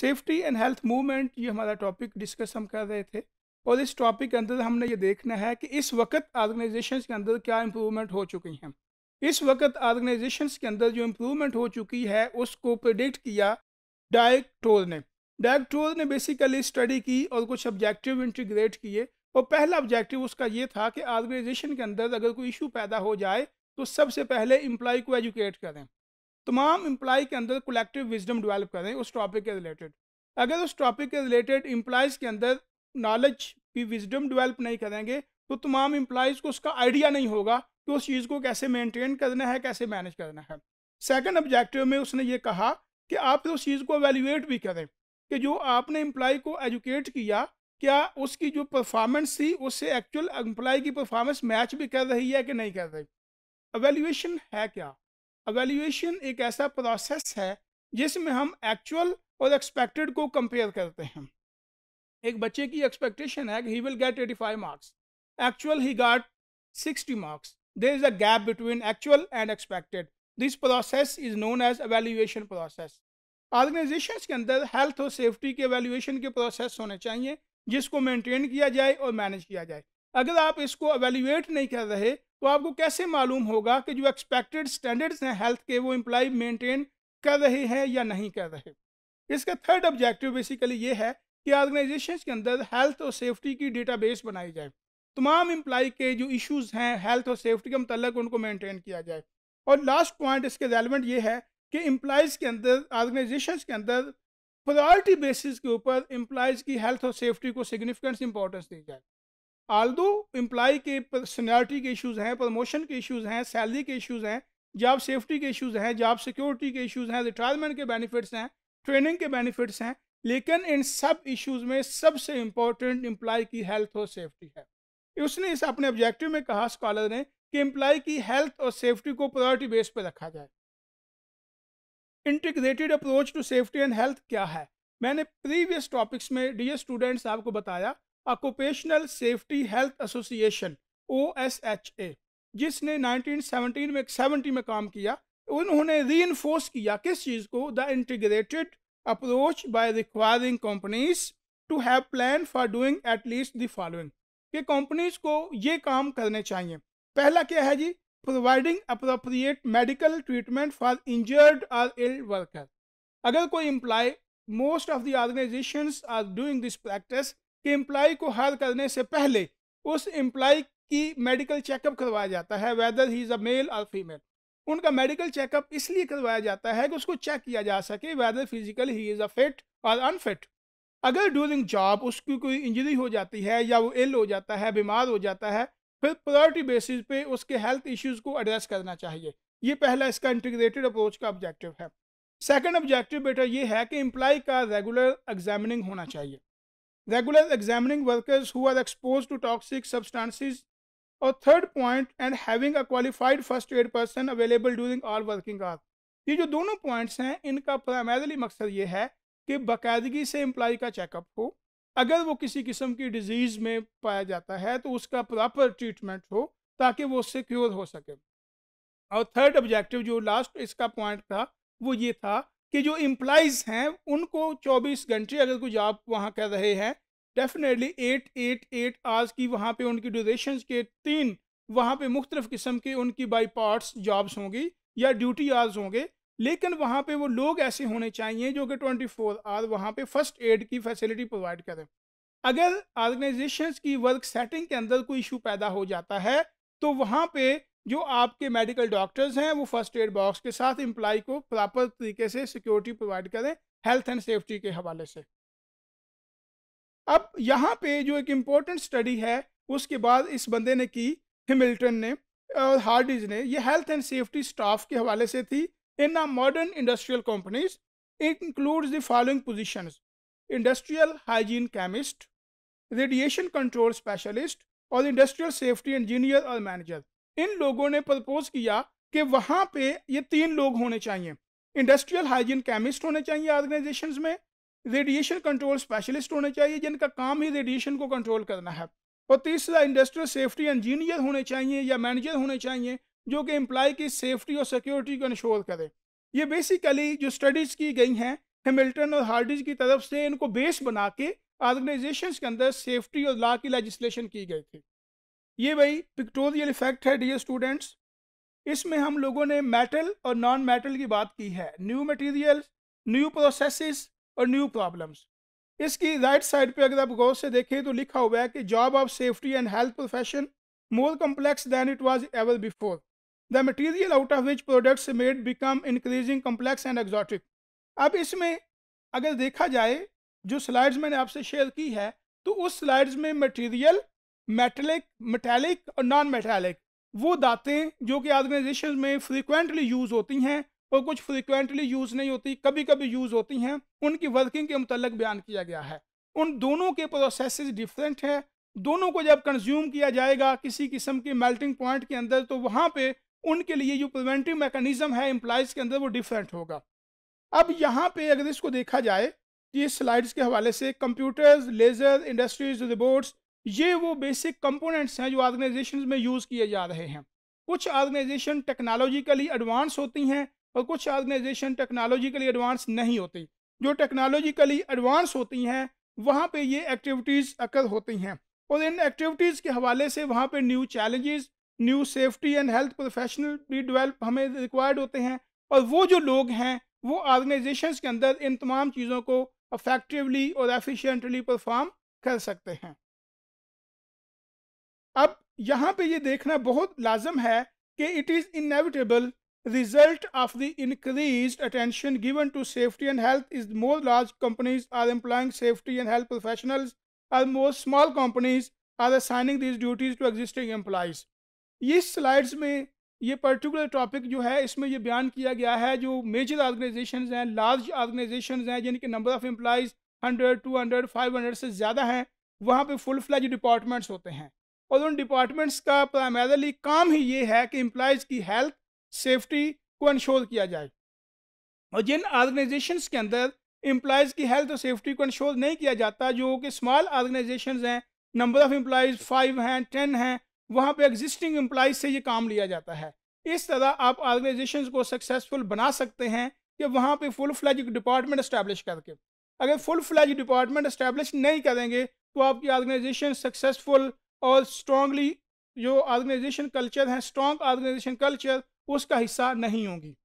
Safety and health movement ये हमारा topic discuss हम कर रहे थे और इस टॉपिक के अंदर हमने ये देखना है कि इस वक्त ऑर्गेनाइजेशन के अंदर क्या इम्प्रूवमेंट हो चुकी हैं इस वक्त ऑर्गेनाइजेशन के अंदर जो इम्प्रूवमेंट हो चुकी है उसको प्रडिक्ट किया डायरेक्टोर ने डायरेक्टोर ने बेसिकली स्टडी की और कुछ ऑब्जेक्टिव इंटीग्रेट किए और पहला ऑब्जेक्टिव उसका ये था कि ऑर्गेनाइजेशन के अंदर अगर कोई इशू पैदा हो जाए तो सबसे पहले इम्प्लॉय को एजुकेट करें तमाम इम्प्लाई के अंदर कोलेक्टिव विजडम डेवलप करें उस टॉपिक के रिलेटेड अगर उस टॉपिक के रिलेटेड इम्प्लाइज के अंदर नॉलेज की विजडम डेवलप नहीं करेंगे तो तमाम इम्प्लाइज को उसका आइडिया नहीं होगा कि उस चीज़ को कैसे मेंटेन करना है कैसे मैनेज करना है सेकंड ऑब्जेक्टिव में उसने ये कहा कि आप उस चीज़ को एवेल्यूएट भी करें कि जो आपने इम्प्लाई को एजुकेट किया क्या उसकी जो परफॉर्मेंस थी उससे एक्चुअल एम्प्लाई की परफॉर्मेंस मैच भी कर रही है कि नहीं कर रही एवेल्यूएशन है क्या अवेल्यूएशन एक ऐसा प्रोसेस है जिसमें हम एक्चुअल और एक्सपेक्टेड को कंपेयर करते हैं एक बच्चे की एक्सपेक्टेशन है कि he will get eighty five marks actual he got sixty marks there is a gap between actual and expected this process is known as evaluation process organisation के अंदर हेल्थ और सेफ्टी के एवेल्यूएशन के process होने चाहिए जिसको maintain किया जाए और मैनेज किया जाए अगर आप इसको अवेल्यूएट नहीं कर रहे तो आपको कैसे मालूम होगा कि जो एक्सपेक्टेड स्टैंडर्ड्स हैं हेल्थ के वो एम्प्लॉय मेंटेन कर रहे हैं या नहीं कर रहे इसका थर्ड ऑब्जेक्टिव बेसिकली ये है कि ऑर्गेनाइजेशन के अंदर हेल्थ और सेफ्टी की डेटा बनाई जाए तमाम एम्प्लॉय के जो इशूज़ हैं हेल्थ और सेफ्टी के मतलब उनको मेनटेन किया जाए और लास्ट पॉइंट इसके रेलिवेंट ये है कि एम्प्लॉयज़ के अंदर ऑर्गेनाइजेशन के अंदर प्रायोरिटी बेसिस के ऊपर एम्प्लॉयज़ की हेल्थ और सेफ्टी को सिग्निफिकेंस इंपॉर्टेंस दी जाए आल दो के सीनियरिटी के इश्यूज़ हैं प्रमोशन के इश्यूज़ हैं सैलरी के इश्यूज़ हैं जॉब सेफ्टी के इश्यूज़ हैं जॉब सिक्योरिटी के इश्यूज़ हैं रिटायरमेंट के बेनिफिट्स हैं ट्रेनिंग के बेनिफिट्स हैं लेकिन इन सब इश्यूज़ में सबसे इम्पोर्टेंट एम्प्लाई की हेल्थ और सेफ्टी है उसने इस अपने ऑब्जेक्टिव में कहा स्कॉलर ने कि एम्प्लॉय की हेल्थ और सेफ्टी को प्रायोरिटी बेस पर रखा जाए integrated approach to safety and health क्या है मैंने प्रीवियस टॉपिक्स में डी स्टूडेंट्स आपको बताया occupational safety health association O S H A जिसने 1917 में 70 में काम किया उन्होंने री किया किस चीज़ को the integrated approach by requiring companies to have plan for doing at least the following कि कंपनीज को ये काम करने चाहिए पहला क्या है जी providing appropriate medical treatment for injured और इल वर्कर अगर कोई employ most of the organisations are doing this practice कि एम्प्लॉय को हायर करने से पहले उस एम्प्लॉय की मेडिकल चेकअप करवाया जाता है whether he is a male और फीमेल उनका मेडिकल चेकअप इसलिए करवाया जाता है कि उसको चेक किया जा सके whether physical he is a fit और अनफिट अगर ड्यूरिंग जॉब उसकी कोई इंजरी हो जाती है या वो इल हो जाता है बीमार हो जाता है फिर प्रायोरिटी बेसिस पे उसके हेल्थ इश्यूज़ को एड्रेस करना चाहिए ये पहला इसका इंटीग्रेटेड अप्रोच का ऑब्जेक्टिव है सेकंड ऑब्जेक्टिव बेटा ये है कि एम्प्लॉय का रेगुलर एग्जामिनिंग होना चाहिए regular examining workers who are exposed to toxic substances. Or third point, and having a qualified first aid person available during all working hours. ये जो दोनों पॉइंट्स हैं इनका प्राइमरली मकसद ये है कि बाकायदगी से एम्प्लॉय का चेकअप हो अगर वो किसी किस्म की डिजीज़ में पाया जाता है तो उसका प्रॉपर ट्रीटमेंट हो ताकि वो उससे क्योर हो सके और थर्ड ऑब्जेक्टिव जो लास्ट इसका पॉइंट था वो ये था कि जो एम्प्लाइज हैं उनको 24 घंटे अगर कोई जॉब वहाँ कर रहे हैं definitely eight eight eight hours की वहाँ पे उनकी ड्यूरेशन के तीन वहाँ पे मुख्तलिफ़ किस्म के उनकी बाई पार्ट्स जॉब्स होंगी या ड्यूटी आवर्स होंगे लेकिन वहाँ पे वो लोग ऐसे होने चाहिए जो कि 24 फोर आवर वहाँ पर फर्स्ट एड की फैसिलिटी प्रोवाइड करें अगर ऑर्गेनाइजेशन की वर्क सेटिंग के अंदर कोई इशू पैदा हो जाता है तो वहाँ पर जो आपके मेडिकल डॉक्टर्स हैं वो फर्स्ट एड बॉक्स के साथ एम्प्लाई को प्रॉपर तरीके से सिक्योरिटी प्रोवाइड करें हेल्थ एंड सेफ्टी के हवाले से अब यहाँ पे जो एक इम्पोर्टेंट स्टडी है उसके बाद इस बंदे ने की हिमिल्टन ने और हार्डिज ने ये हेल्थ एंड सेफ्टी स्टाफ के हवाले से थी in a modern industrial companies it includes the following positions industrial hygiene chemist radiation control specialist और इंडस्ट्रियल सेफ्टी इंजीनियर और मैनेजर इन लोगों ने प्रपोज किया कि वहां पे ये तीन लोग होने चाहिए इंडस्ट्रियल हाइजीन केमिस्ट होने चाहिए ऑर्गेनाइजेशंस में रेडिएशन कंट्रोल स्पेशलिस्ट होने चाहिए जिनका काम ही रेडिएशन को कंट्रोल करना है और तीसरा इंडस्ट्रियल सेफ्टी इंजीनियर होने चाहिए या मैनेजर होने चाहिए जो कि एम्प्लाई की सेफ्टी और सिक्योरिटी को इंश्योर करे ये बेसिकली जो स्टडीज़ की गई हैं हेमिल्टन और हार्डिज की तरफ से इनको बेस बना के ऑर्गेनाइजेशन के अंदर सेफ्टी और लॉ की लेजिस्लेशन की गई थी ये भाई पिक्टोरियल इफेक्ट है डियर स्टूडेंट्स इसमें हम लोगों ने मेटल और नॉन मेटल की बात की है न्यू मटेरियल न्यू प्रोसेसेस और न्यू प्रॉब्लम्स इसकी राइट साइड पे अगर आप गौर से देखें तो लिखा हुआ है कि job of safety and health profession more complex than it was ever before the material out of which products made become increasing complex and exotic अब इसमें अगर देखा जाए जो स्लाइड्स मैंने आपसे शेयर की है तो उस स्लाइड्स में मटीरियल मेटलिक मेटेलिक और नॉन मेटेलिक वो दातें जो कि ऑर्गेनाइजेशन में फ्रीक्वेंटली यूज़ होती हैं और कुछ फ्रीक्वेंटली यूज़ नहीं होती कभी कभी यूज़ होती हैं उनकी वर्किंग के मतलब बयान किया गया है उन दोनों के प्रोसेस डिफरेंट हैं दोनों को जब कंज्यूम किया जाएगा किसी किस्म के मेल्टिंग पॉइंट के अंदर तो वहाँ पर उनके लिए जो प्रिवेंटिव मैकेनिज्म है एम्प्लाइज के अंदर वो डिफरेंट होगा अब यहाँ पे अगर इसको देखा जाए कि इस स्लाइड्स के हवाले से कंप्यूटर्स लेज़र इंडस्ट्रीज रिबोट्स ये वो बेसिक कंपोनेंट्स हैं जो ऑर्गेनाइजेशन में यूज़ किए जा रहे हैं कुछ ऑर्गेनाइजेशन टेक्नोलॉजिकली एडवांस होती हैं और कुछ ऑर्गेनाइजेशन टेक्नोलॉजिकली एडवांस नहीं होती जो टेक्नोलॉजिकली एडवांस होती हैं वहाँ पर ये एक्टिविटीज़ अकर होती हैं और इन एक्टिविटीज़ के हवाले से वहाँ पर new challenges new safety and health professional भी डिवेल्प हमें रिक्वायर्ड होते हैं और वो जो लोग हैं वो ऑर्गेनाइजेशंस के अंदर इन तमाम चीज़ों को अफेक्टिवली और एफिशिएंटली परफॉर्म कर सकते हैं अब यहाँ पे ये देखना बहुत लाजम है कि it is inevitable result of the increase attention given to safety and health is more large companies are employing safety and health professionals are more small companies are assigning these duties to existing employees इस slides में ये particular topic जो है इसमें ये बयान किया गया है जो मेजर ऑर्गेनाइजेशन हैं लार्ज ऑर्गेनाइजेशन हैं जिनके number of employees hundred to hundred five hundred से ज़्यादा हैं वहाँ पे फुल फ्लैज डिपार्टमेंट्स होते हैं और उन डिपार्टमेंट्स का प्राइमरली काम ही ये है कि एम्प्लॉयज़ की हेल्थ सेफ्टी को इंश्योर किया जाए और जिन ऑर्गेनाइजेशंस के अंदर एम्प्लॉयज़ की हेल्थ और सेफ्टी को इंश्योर नहीं किया जाता जो कि स्मॉल ऑर्गेनाइजेशन हैं नंबर ऑफ़ एम्प्लॉयज़ फाइव हैं टेन हैं वहाँ पर एग्जिस्टिंग एम्प्लॉज़ से ये काम लिया जाता है इस तरह आप ऑर्गेनाइजेशन को सक्सेसफुल बना सकते हैं कि वहाँ पर फुल फ्लैज डिपार्टमेंट इस्टेब्लिश करके अगर फुल फ्लैज डिपार्टमेंट इस्टेब्लिश नहीं करेंगे तो आपकी ऑर्गेनाइजेशन सक्सेसफुल और स्ट्रांगली जो ऑर्गेनाइजेशन कल्चर है स्ट्रांग ऑर्गेनाइजेशन कल्चर उसका हिस्सा नहीं होंगी